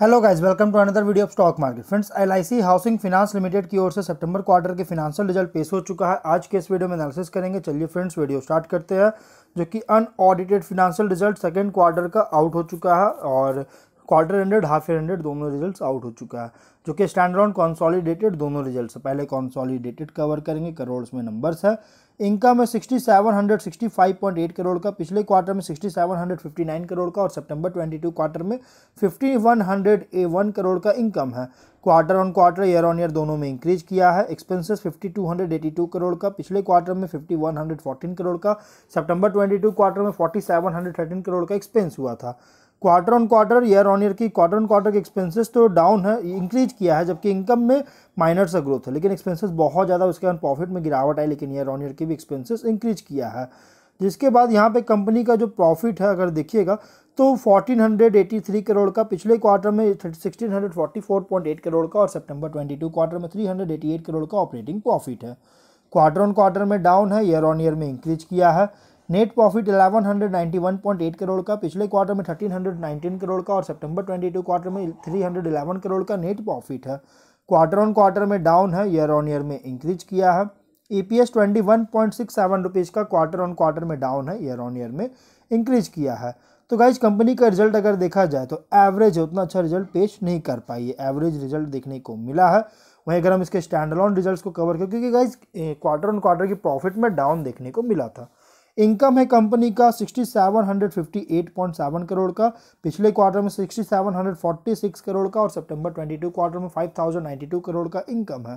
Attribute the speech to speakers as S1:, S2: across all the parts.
S1: hello guys welcome to another video of stock market friends LIC housing finance limited की ओर से सितंबर quarter के फिनांशियल रिजल्ट पेश हो चुका है आज के इस वीडियो में एनालिसिस करेंगे चलिए फ्रेंड्स वीडियो स्टार्ट करते हैं जो कि unaudited financial result second quarter का आउट हो चुका है और quarter hundred half year hundred दोनों रिजल्ट्स आउट हो चुका है जो कि स्टैंड ऑन कॉन्सॉलीडेटेड दोनों रिजल्ट्स पहले कॉन्सॉलीडेटेड कवर करेंगे करोड़ में नंबर्स है इनकम है एट करोड़ का पिछले क्वार्टर में नाइन करोड़ का और सितंबर 22 क्वार्टर में वन करोड़ का इनकम है quarter on quarter year on year दोनों में इंक्रीज किया है एक्सपेंसेस 5282 करोड़ का पिछले क्वार्टर में 5114 करोड़ का सितंबर 22 क्वार्टर में 4713 करोड़ का एक्सपेंस हुआ था quarter on quarter year on year की क्वार्टर ऑन क्वार्टर के एक्सपेंसेस तो डाउन है इंक्रीज किया है जबकि इनकम में माइनर सा ग्रोथ है लेकिन एक्सपेंसेस बहुत ज़्यादा उसके कारण प्रॉफिट में गिरावट आई लेकिन ईयर ऑन ईयर की भी एक्सपेंसेस इंक्रीज किया है जिसके बाद यहाँ पे कंपनी का जो प्रॉफिट है अगर देखिएगा तो 1483 करोड़ का पिछले क्वार्टर में 1644.8 करोड़ का और सितंबर 22 क्वार्टर में 388 करोड़ का ऑपरेटिंग प्रॉफिट है क्वार्टर ऑन क्वार्टर में डाउन है ईयर ऑन ईयर में इंक्रीज किया है नेट प्रॉफिट 1191.8 करोड़ का पिछले क्वार्टर में 1319 करोड़ का और सितंबर 22 क्वार्टर में 311 करोड़ का नेट प्रॉफिट है क्वार्टर ऑन क्वार्टर में डाउन है ईयर ऑन ईयर में इंक्रीज किया है E P S twenty one point six seven rupees का क्वार्टर ऑन क्वार्टर में डाउन है ईयर ऑन ईयर में इंक्रीज किया है तो गाइज कंपनी का रिजल्ट अगर देखा जाए तो एवरेज उतना अच्छा रिजल्ट पेश नहीं कर पाई है एवरेज रिजल्ट देखने को मिला है वहीं अगर हम इसके स्टैंड अलॉन रिजल्ट को कवर करें क्योंकि गाइज क्वार्टर ऑन क्वार्टर की प्रॉफिट में डाउन देखने को मिला था इनकम है कंपनी का 6758.7 करोड़ का पिछले क्वार्टर में 6746 करोड़ का और सितंबर 22 क्वार्टर में 5092 करोड़ का इनकम है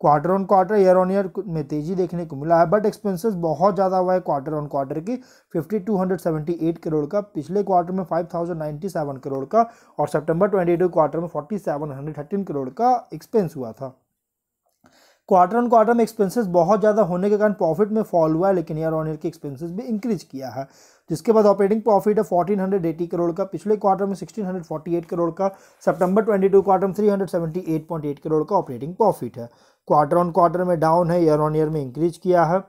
S1: quarter on quarter year on year में तेजी देखने को मिला है बट एक्सपेंसेस बहुत ज़्यादा हुआ है क्वार्टर ऑन क्वार्टर की 5278 करोड़ का पिछले क्वार्टर में 5097 करोड़ का और सितंबर 22 क्वार्टर में 4713 करोड़ का एक्सपेंस हुआ था क्वार्टर ऑन क्वार्टर में एक्सपेंसेस बहुत ज़्यादा होने के कारण प्रॉफिट में फॉल हुआ है लेकिन ईयर ऑन ईयर के एक्सपेंसेस भी इंक्रीज किया है जिसके बाद ऑपरेटिंग प्रॉफिट है फोर्टीन हंड्रेड एटी करोड़ का पिछले क्वार्टर में sixteen hundred forty eight crore का सितंबर टू क्वार्टर में three hundred seventy eight point eight crore का ऑपरेटिंग प्रॉफिट है क्वार्टर ऑन क्वार्टर में डाउन है ईयर ऑन ईयर में इंक्रीज किया है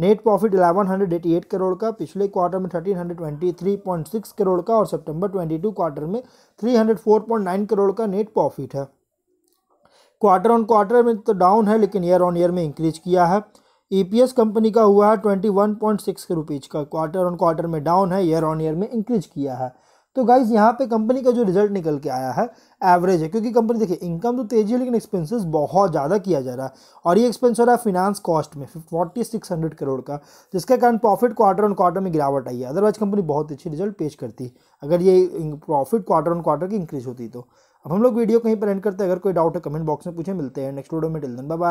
S1: net profit eleven hundred eighty eight crore का पिछले क्वार्टर में thirteen hundred twenty three point six crore का और सितंबर टू क्वार्टर में three hundred four point nine crore का नेट प्रॉफिट है क्वार्टर ऑन क्वार्टर में तो डाउन है लेकिन ईयर ऑन ईयर में इंक्रीज किया है ईपीएस e कंपनी का हुआ है twenty one point six rupees का क्वार्टर ऑन क्वार्टर में डाउन है ईयर ऑन ईयर में इंक्रीज किया है तो गाइज यहाँ पे कंपनी का जो रिजल्ट निकल के आया है एवरेज है क्योंकि कंपनी देखिए इनकम तो तेजी है लेकिन एक्सपेंसेस बहुत ज़्यादा किया जा रहा है और ये एक्सपेंस हो रहा है फिनांस कॉस्ट में फोर्टी सिक्स हंड्रेड करोड़ का जिसके कारण प्रॉफिट क्वार्टर ऑन क्वार्टर में गिरावट आई है अदरवाइज कंपनी बहुत अच्छी रिजल्ट पेश करती अगर ये प्रॉफिट क्वार्टर ऑन क्वार्टर की इंक्रीज होती तो अब हम लोग वीडियो कहीं पर एंड करते हैं अगर कोई डाउट है कमेंट बॉक्स में पूछे मिलते हैं नेक्स्ट वीडियो में टिल दिन बाय